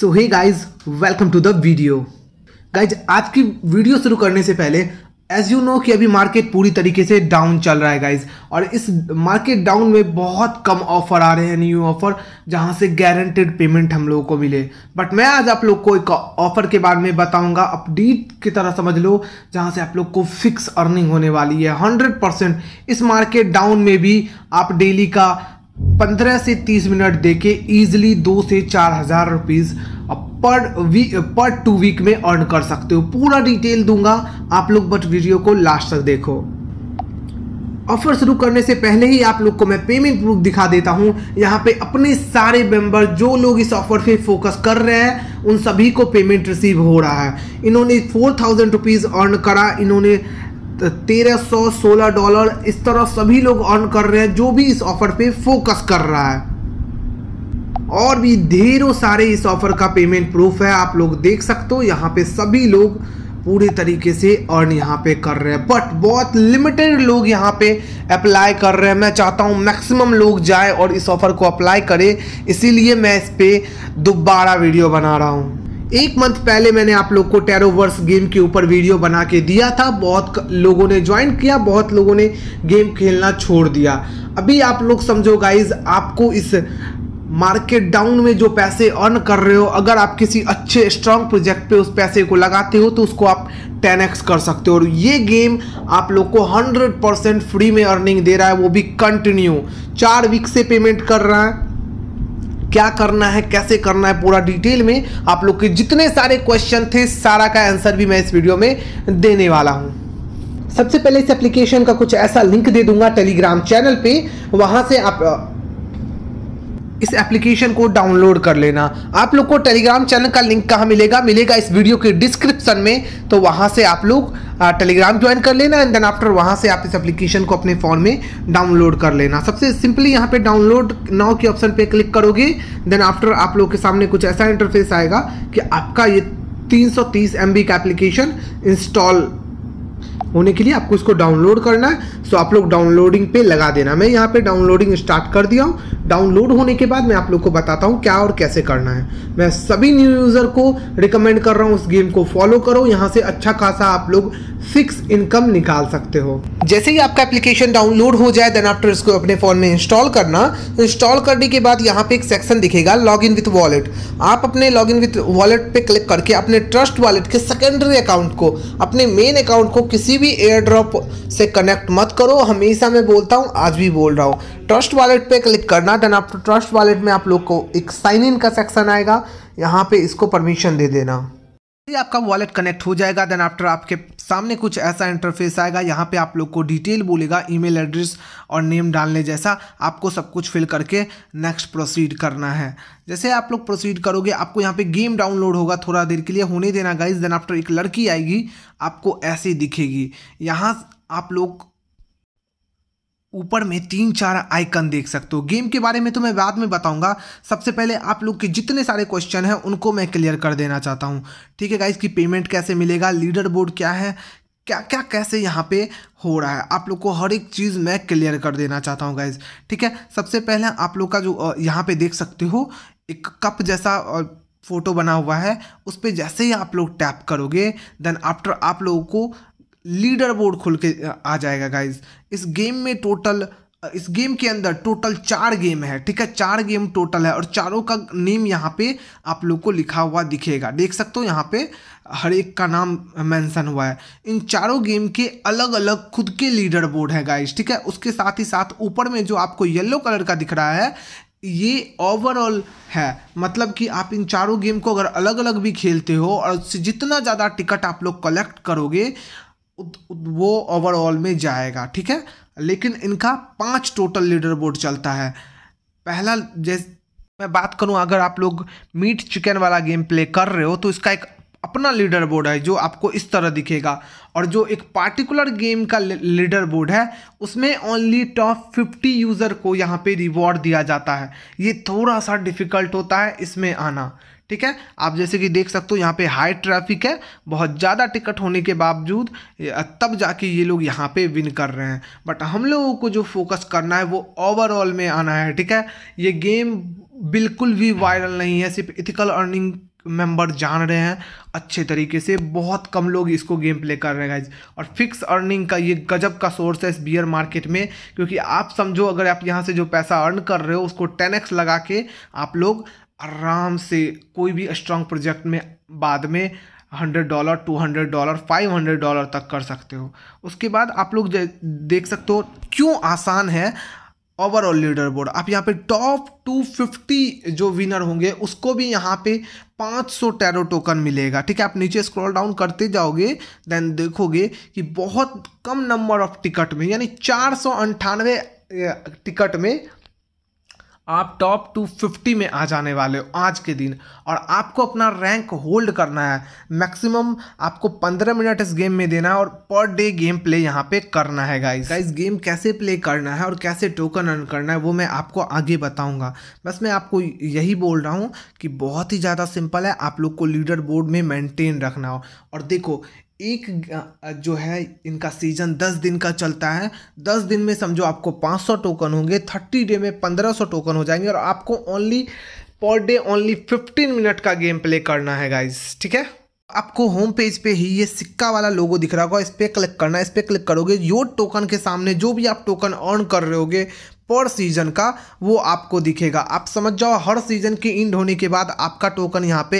so hey guys welcome to the video guys आज की video शुरू करने से पहले एज यू नो कि अभी मार्केट पूरी तरीके से डाउन चल रहा है गाइज और इस मार्केट डाउन में बहुत कम ऑफर आ रहे हैं न्यू ऑफर जहां से गारंटेड पेमेंट हम लोगों को मिले बट मैं आज आप लोग को एक ऑफर के बारे में बताऊंगा अपडेट की तरह समझ लो जहां से आप लोग को फिक्स अर्निंग होने वाली है हंड्रेड परसेंट इस मार्केट डाउन में भी आप डेली का पंद्रह से तीस मिनट दे के ईजिली दो से चार हजार रुपीज़ पर वी पर टू वीक में अर्न कर सकते हो पूरा डिटेल दूंगा आप लोग बट वीडियो को लास्ट तक देखो ऑफर शुरू करने से पहले ही आप लोग को मैं पेमेंट प्रूफ दिखा देता हूं यहां पे अपने सारे मेंबर जो लोग इस ऑफर पे फोकस कर रहे हैं उन सभी को पेमेंट रिसीव हो रहा है इन्होंने फोर थाउजेंड रुपीज़ अर्न करा इन्होंने तेरह डॉलर इस तरह सभी लोग अर्न कर रहे हैं जो भी इस ऑफर पे फोकस कर रहा है और भी ढेरों सारे इस ऑफर का पेमेंट प्रूफ है आप लोग देख सकते हो यहाँ पे सभी लोग पूरे तरीके से अर्न यहाँ पे कर रहे हैं बट बहुत लिमिटेड लोग यहाँ पे अप्लाई कर रहे हैं मैं चाहता हूँ मैक्सिमम लोग जाए और इस ऑफ़र को अप्लाई करें इसीलिए मैं इस पर दोबारा वीडियो बना रहा हूँ एक मंथ पहले मैंने आप लोग को टेरोवर्स गेम के ऊपर वीडियो बना के दिया था बहुत लोगों ने ज्वाइन किया बहुत लोगों ने गेम खेलना छोड़ दिया अभी आप लोग समझो गाइज आपको इस मार्केट डाउन में जो पैसे अर्न कर रहे हो अगर आप किसी अच्छे स्ट्रांग प्रोजेक्ट पे उस पैसे को लगाते हो तो उसको आप 10x कर सकते हो और ये गेम आप लोग को 100% फ्री में अर्निंग दे रहा है वो भी कंटिन्यू चार वीक से पेमेंट कर रहा है क्या करना है कैसे करना है पूरा डिटेल में आप लोग के जितने सारे क्वेश्चन थे सारा का आंसर भी मैं इस वीडियो में देने वाला हूँ सबसे पहले इस एप्लीकेशन का कुछ ऐसा लिंक दे दूंगा टेलीग्राम चैनल पे वहां से आप इस एप्लीकेशन को डाउनलोड कर लेना आप लोग को टेलीग्राम चैनल का लिंक कहाँ मिलेगा मिलेगा इस वीडियो के डिस्क्रिप्शन में तो वहाँ से आप लोग टेलीग्राम ज्वाइन कर लेना एंड देन आफ्टर वहाँ से आप इस एप्लीकेशन को अपने फ़ोन में डाउनलोड कर लेना सबसे सिंपली यहाँ पे डाउनलोड नाउ के ऑप्शन पे क्लिक करोगे देन आफ्टर आप लोग के सामने कुछ ऐसा इंटरफेस आएगा कि आपका ये तीन सौ का एप्लीकेशन इंस्टॉल होने के लिए आपको इसको डाउनलोड करना है सो आप लोग डाउनलोडिंग पे लगा देना मैं यहाँ पे डाउनलोडिंग स्टार्ट कर दिया हूँ डाउनलोड होने के बाद मैं आप लोग को बताता हूँ क्या और कैसे करना है मैं सभी न्यू यूज़र को रिकमेंड कर रहा हूँ उस गेम को फॉलो करो यहाँ से अच्छा खासा आप लोग फिक्स इनकम निकाल सकते हो जैसे ही आपका एप्लीकेशन डाउनलोड हो जाए देन आफ्टर इसको अपने फ़ोन में इंस्टॉल करना इंस्टॉल तो करने के बाद यहाँ पे एक सेक्शन दिखेगा लॉग इन विथ वॉलेट आप अपने लॉग इन विथ वॉलेट पे क्लिक करके अपने ट्रस्ट वॉलेट के सेकेंडरी अकाउंट को अपने मेन अकाउंट को किसी किसी भी एयर ड्रॉप से कनेक्ट मत करो हमेशा मैं बोलता हूँ आज भी बोल रहा हूँ ट्रस्ट वॉलेट पे क्लिक करना देन आप ट्रस्ट वॉलेट में आप लोग को एक साइन इन का सेक्शन आएगा यहाँ पे इसको परमिशन दे देना आपका वॉलेट कनेक्ट हो जाएगा देन आफ्टर आपके सामने कुछ ऐसा इंटरफेस आएगा यहाँ पे आप लोग को डिटेल बोलेगा ईमेल एड्रेस और नेम डालने जैसा आपको सब कुछ फिल करके नेक्स्ट प्रोसीड करना है जैसे आप लोग प्रोसीड करोगे आपको यहाँ पे गेम डाउनलोड होगा थोड़ा देर के लिए होने देना गाइज देन आफ्टर एक लड़की आएगी आपको ऐसी दिखेगी यहाँ आप लोग ऊपर में तीन चार आइकन देख सकते हो गेम के बारे में तो मैं बाद में बताऊंगा सबसे पहले आप लोग के जितने सारे क्वेश्चन हैं उनको मैं क्लियर कर देना चाहता हूं ठीक है गाइस की पेमेंट कैसे मिलेगा लीडर बोर्ड क्या है क्या क्या कैसे यहाँ पे हो रहा है आप लोग को हर एक चीज़ मैं क्लियर कर देना चाहता हूँ गाइज ठीक है सबसे पहले आप लोग का जो यहाँ पर देख सकते हो एक कप जैसा फ़ोटो बना हुआ है उस पर जैसे ही आप लोग टैप करोगे देन आफ्टर आप लोगों को लीडर बोर्ड खुल के आ जाएगा गाइज इस गेम में टोटल इस गेम के अंदर टोटल चार गेम है ठीक है चार गेम टोटल है और चारों का नेम यहाँ पे आप लोग को लिखा हुआ दिखेगा देख सकते हो यहाँ पे हर एक का नाम मेंशन हुआ है इन चारों गेम के अलग अलग खुद के लीडर बोर्ड है गाइस ठीक है उसके साथ ही साथ ऊपर में जो आपको येलो कलर का दिख रहा है ये ओवरऑल है मतलब कि आप इन चारों गेम को अगर अलग अलग भी खेलते हो और जितना ज़्यादा टिकट आप लोग कलेक्ट करोगे वो ओवरऑल में जाएगा ठीक है लेकिन इनका पांच टोटल लीडर बोर्ड चलता है पहला जैसे मैं बात करूं अगर आप लोग मीट चिकन वाला गेम प्ले कर रहे हो तो इसका एक अपना लीडर बोर्ड है जो आपको इस तरह दिखेगा और जो एक पार्टिकुलर गेम का लीडर बोर्ड है उसमें ओनली टॉप फिफ्टी यूज़र को यहाँ पे रिवॉर्ड दिया जाता है ये थोड़ा सा डिफ़िकल्ट होता है इसमें आना ठीक है आप जैसे कि देख सकते हो यहाँ पे हाई ट्रैफिक है बहुत ज़्यादा टिकट होने के बावजूद तब जाके ये लोग यहाँ पे विन कर रहे हैं बट हम लोगों को जो फोकस करना है वो ओवरऑल में आना है ठीक है ये गेम बिल्कुल भी वायरल नहीं है सिर्फ इथिकल अर्निंग मेंबर जान रहे हैं अच्छे तरीके से बहुत कम लोग इसको गेम प्ले कर रहे हैं और फिक्स अर्निंग का ये गजब का सोर्स है इस बियर मार्केट में क्योंकि आप समझो अगर आप यहाँ से जो पैसा अर्न कर रहे हो उसको टेन एक्स लगा के आप लोग आराम से कोई भी स्ट्रॉन्ग प्रोजेक्ट में बाद में hundred dollar two hundred dollar five hundred dollar तक कर सकते हो उसके बाद आप लोग देख सकते हो क्यों आसान है ओवरऑल लीडर बोर्ड आप यहाँ पे टॉप टू फिफ्टी जो विनर होंगे उसको भी यहाँ पे सौ टैरो टोकन मिलेगा ठीक है आप नीचे स्क्रॉल डाउन करते जाओगे देन देखोगे कि बहुत कम नंबर ऑफ टिकट में यानी चार टिकट में आप टॉप टू फिफ्टी में आ जाने वाले हो आज के दिन और आपको अपना रैंक होल्ड करना है मैक्सिमम आपको पंद्रह मिनट इस गेम में देना है और पर डे गेम प्ले यहाँ पे करना है गाइस गाइस गेम कैसे प्ले करना है और कैसे टोकन अर्न करना है वो मैं आपको आगे बताऊँगा बस मैं आपको यही बोल रहा हूँ कि बहुत ही ज़्यादा सिंपल है आप लोग को लीडर बोर्ड में मेनटेन रखना हो और देखो एक जो है इनका सीजन दस दिन का चलता है दस दिन में समझो आपको पाँच सौ टोकन होंगे थर्टी डे में पंद्रह सौ टोकन हो जाएंगे और आपको only per day only fifteen minute का गेम प्ले करना है गाइज ठीक है आपको होम पेज पे ही ये सिक्का वाला लोगो दिख रहा होगा इस पर क्लिक करना है इस पर क्लिक करोगे यो टोकन के सामने जो भी आप टोकन अर्न कर रहे होगे पर सीजन का वो आपको दिखेगा आप समझ जाओ हर सीजन के इंड होने के बाद आपका टोकन यहाँ पे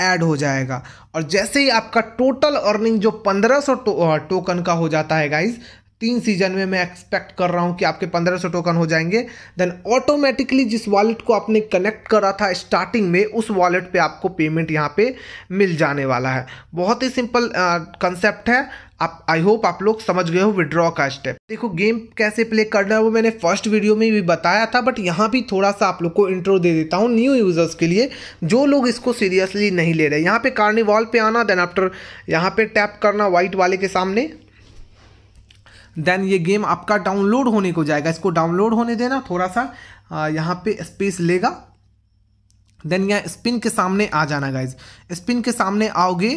ऐड हो जाएगा और जैसे ही आपका टोटल अर्निंग जो 1500 टो, टोकन का हो जाता है गाइज तीन सीजन में मैं एक्सपेक्ट कर रहा हूँ कि आपके 1500 टोकन हो जाएंगे देन ऑटोमेटिकली जिस वॉलेट को आपने कनेक्ट करा था स्टार्टिंग में उस वॉलेट पे आपको पेमेंट यहाँ पे मिल जाने वाला है बहुत ही सिंपल कंसेप्ट है आप आई होप आप लोग समझ गए हो विड्रॉ का स्टेप देखो गेम कैसे प्ले करना है वो मैंने फर्स्ट वीडियो में भी बताया था बट यहाँ भी थोड़ा सा आप लोग को इंट्रो दे देता हूँ न्यू यूज़र्स के लिए जो लोग इसको सीरियसली नहीं ले रहे यहाँ पे कार्निवाल पे आना देन आफ्टर यहाँ पे टैप करना वाइट वाले के सामने देन ये गेम आपका डाउनलोड होने को जाएगा इसको डाउनलोड होने देना थोड़ा सा यहाँ पे स्पेस लेगा देन यहाँ स्पिन के सामने आ जाना गाइज स्पिन के सामने आओगे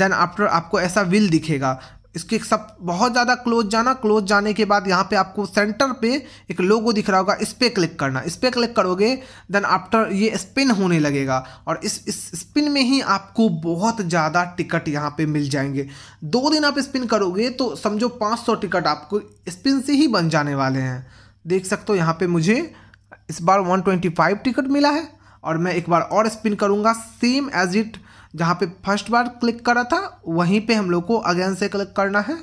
देन आफ्टर आपको ऐसा विल दिखेगा इसके सब बहुत ज़्यादा क्लोज जाना क्लोज जाने के बाद यहाँ पे आपको सेंटर पे एक लोगो दिख रहा होगा इस पर क्लिक करना इस पर क्लिक करोगे देन आफ्टर ये स्पिन होने लगेगा और इस इस स्पिन में ही आपको बहुत ज़्यादा टिकट यहाँ पे मिल जाएंगे दो दिन आप स्पिन करोगे तो समझो 500 टिकट आपको स्पिन से ही बन जाने वाले हैं देख सकते हो यहाँ पर मुझे इस बार वन टिकट मिला है और मैं एक बार और स्पिन करूँगा सेम एज इट जहाँ पे फर्स्ट बार क्लिक करा था वहीं पे हम लोग को अगेन से क्लिक करना है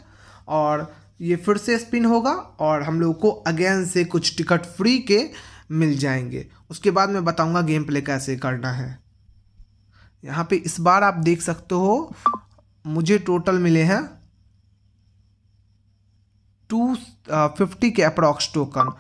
और ये फिर से स्पिन होगा और हम लोग को अगेन से कुछ टिकट फ्री के मिल जाएंगे उसके बाद मैं बताऊँगा गेम प्ले कैसे करना है यहाँ पे इस बार आप देख सकते हो मुझे टोटल मिले हैं टू फिफ्टी के अप्रॉक्स टोकन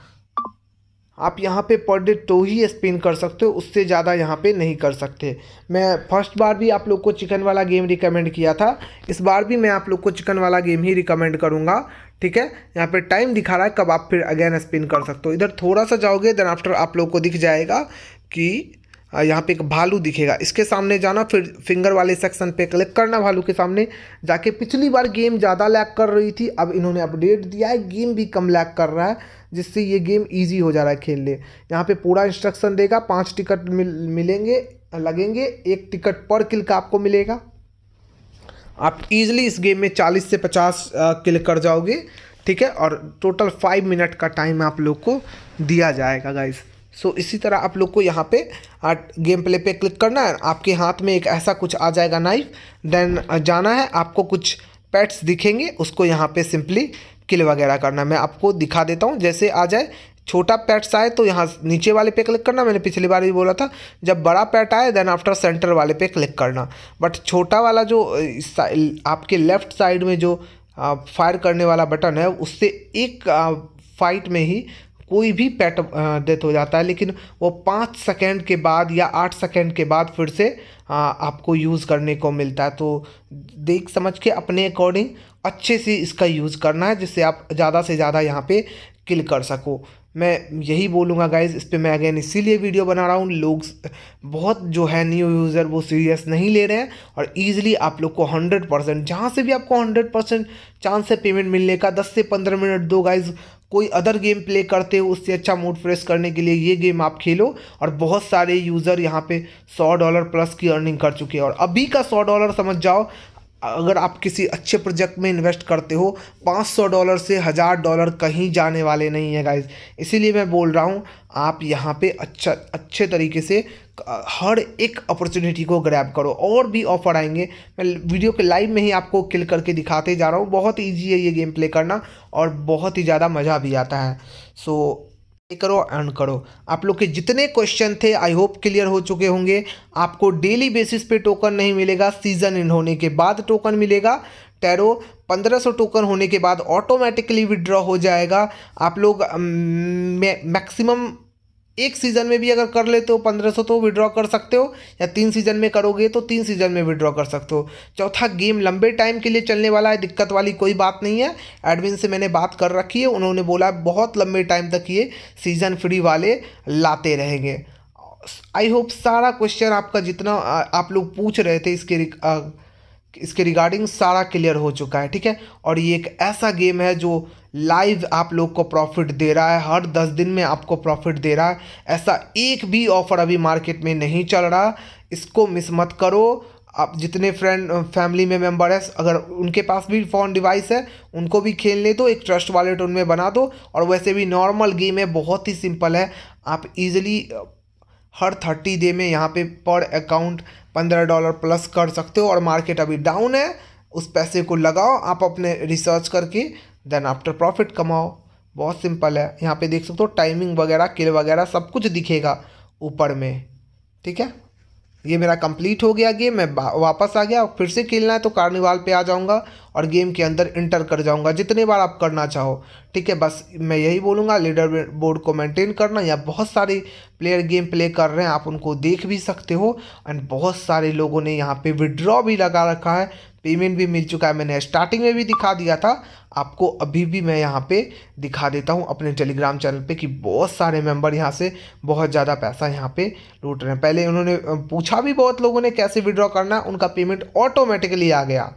आप यहाँ पे पर डे टो तो ही स्पिन कर सकते हो उससे ज़्यादा यहाँ पे नहीं कर सकते मैं फर्स्ट बार भी आप लोग को चिकन वाला गेम रिकमेंड किया था इस बार भी मैं आप लोग को चिकन वाला गेम ही रिकमेंड करूँगा ठीक है यहाँ पे टाइम दिखा रहा है कब आप फिर अगेन स्पिन कर सकते हो इधर थोड़ा सा जाओगे देन आफ्टर आप लोग को दिख जाएगा कि यहाँ पे एक भालू दिखेगा इसके सामने जाना फिर फिंगर वाले सेक्शन पे क्लिक करना भालू के सामने जाके पिछली बार गेम ज़्यादा लैग कर रही थी अब इन्होंने अपडेट दिया है गेम भी कम लैग कर रहा है जिससे ये गेम ईजी हो जा रहा है खेलने यहाँ पे पूरा इंस्ट्रक्शन देगा पाँच टिकट मिल मिलेंगे लगेंगे एक टिकट पर किल का आपको मिलेगा आप ईजिली इस गेम में चालीस से पचास किल कर जाओगे ठीक है और टोटल फाइव मिनट का टाइम आप लोग को दिया जाएगा गाइज़ सो so, इसी तरह आप लोग को यहाँ पे गेम प्ले पे क्लिक करना है आपके हाथ में एक ऐसा कुछ आ जाएगा नाइफ देन जाना है आपको कुछ पैट्स दिखेंगे उसको यहाँ पे सिंपली किल वगैरह करना मैं आपको दिखा देता हूँ जैसे आ जाए छोटा पैट्स आए तो यहाँ नीचे वाले पे क्लिक करना मैंने पिछली बार भी बोला था जब बड़ा पैट आए देन आफ्टर सेंटर वाले पे क्लिक करना बट छोटा वाला जो आपके लेफ्ट साइड में जो फायर करने वाला बटन है उससे एक फाइट में ही कोई भी पेट डेथ हो जाता है लेकिन वो पाँच सेकेंड के बाद या आठ सेकेंड के बाद फिर से आ, आपको यूज़ करने को मिलता है तो देख समझ के अपने अकॉर्डिंग अच्छे से इसका यूज़ करना है जिससे आप ज़्यादा से ज़्यादा यहाँ पे किल कर सको मैं यही बोलूँगा गाइज इस पर मैं अगेन इसीलिए वीडियो बना रहा हूँ लोग बहुत जो है न्यू यूज़र वो सीरियस नहीं ले रहे हैं और ईजिली आप लोग को हंड्रेड परसेंट जहाँ से भी आपको हंड्रेड परसेंट चांस है पेमेंट मिलने का दस से पंद्रह मिनट दो गाइज़ कोई अदर गेम प्ले करते हो उससे अच्छा मूड फ्रेश करने के लिए ये गेम आप खेलो और बहुत सारे यूज़र यहाँ पे सौ डॉलर प्लस की अर्निंग कर चुके हैं और अभी का सौ डॉलर समझ जाओ अगर आप किसी अच्छे प्रोजेक्ट में इन्वेस्ट करते हो 500 डॉलर से हज़ार डॉलर कहीं जाने वाले नहीं है गाइज इसीलिए मैं बोल रहा हूँ आप यहाँ पे अच्छा अच्छे तरीके से हर एक अपॉर्चुनिटी को ग्रैब करो और भी ऑफर आएंगे मैं वीडियो के लाइव में ही आपको किल करके दिखाते जा रहा हूँ बहुत ईजी है ये गेम प्ले करना और बहुत ही ज़्यादा मज़ा भी आता है सो so, करो अर्न करो आप लोग के जितने क्वेश्चन थे आई होप क्लियर हो चुके होंगे आपको डेली बेसिस पे टोकन नहीं मिलेगा सीजन इन होने के बाद टोकन मिलेगा टैरो 1500 टोकन होने के बाद ऑटोमेटिकली विड्रॉ हो जाएगा आप लोग मैक्सिमम एक सीज़न में भी अगर कर लेते हो पंद्रह सौ तो विड्रॉ कर सकते हो या तीन सीज़न में करोगे तो तीन सीज़न में विड्रॉ कर सकते हो चौथा गेम लंबे टाइम के लिए चलने वाला है दिक्कत वाली कोई बात नहीं है एडमिन से मैंने बात कर रखी है उन्होंने बोला बहुत लंबे टाइम तक ये सीज़न फ्री वाले लाते रहेंगे आई होप सारा क्वेश्चन आपका जितना आप लोग पूछ रहे थे इसके इसके रिगार्डिंग सारा क्लियर हो चुका है ठीक है और ये एक ऐसा गेम है जो लाइव आप लोग को प्रॉफिट दे रहा है हर दस दिन में आपको प्रॉफिट दे रहा है ऐसा एक भी ऑफ़र अभी मार्केट में नहीं चल रहा इसको मिस मत करो आप जितने फ्रेंड फैमिली में मेंबर है अगर उनके पास भी फ़ोन डिवाइस है उनको भी खेलने दो एक ट्रस्ट वॉलेट उनमें बना दो और वैसे भी नॉर्मल गेम है बहुत ही सिंपल है आप इजीली हर थर्टी डे में यहाँ पे पर अकाउंट पंद्रह डॉलर प्लस कर सकते हो और मार्केट अभी डाउन है उस पैसे को लगाओ आप अपने रिसर्च करके देन आफ्टर प्रॉफिट कमाओ बहुत सिंपल है यहाँ पे देख सकते हो टाइमिंग वगैरह किल वगैरह सब कुछ दिखेगा ऊपर में ठीक है ये मेरा कंप्लीट हो गया गेम मैं वापस आ गया फिर से खेलना है तो कार्निवाल पे आ जाऊँगा और गेम के अंदर इंटर कर जाऊँगा जितने बार आप करना चाहो ठीक है बस मैं यही बोलूँगा लीडर बोर्ड को मेंटेन करना या बहुत सारे प्लेयर गेम प्ले कर रहे हैं आप उनको देख भी सकते हो एंड बहुत सारे लोगों ने यहाँ पे विड्रॉ भी लगा रखा है पेमेंट भी मिल चुका है मैंने स्टार्टिंग में भी दिखा दिया था आपको अभी भी मैं यहाँ पे दिखा देता हूँ अपने टेलीग्राम चैनल पे कि बहुत सारे मेंबर यहाँ से बहुत ज़्यादा पैसा यहाँ पे लूट रहे हैं पहले उन्होंने पूछा भी बहुत लोगों ने कैसे विड्रॉ करना उनका पेमेंट ऑटोमेटिकली आ गया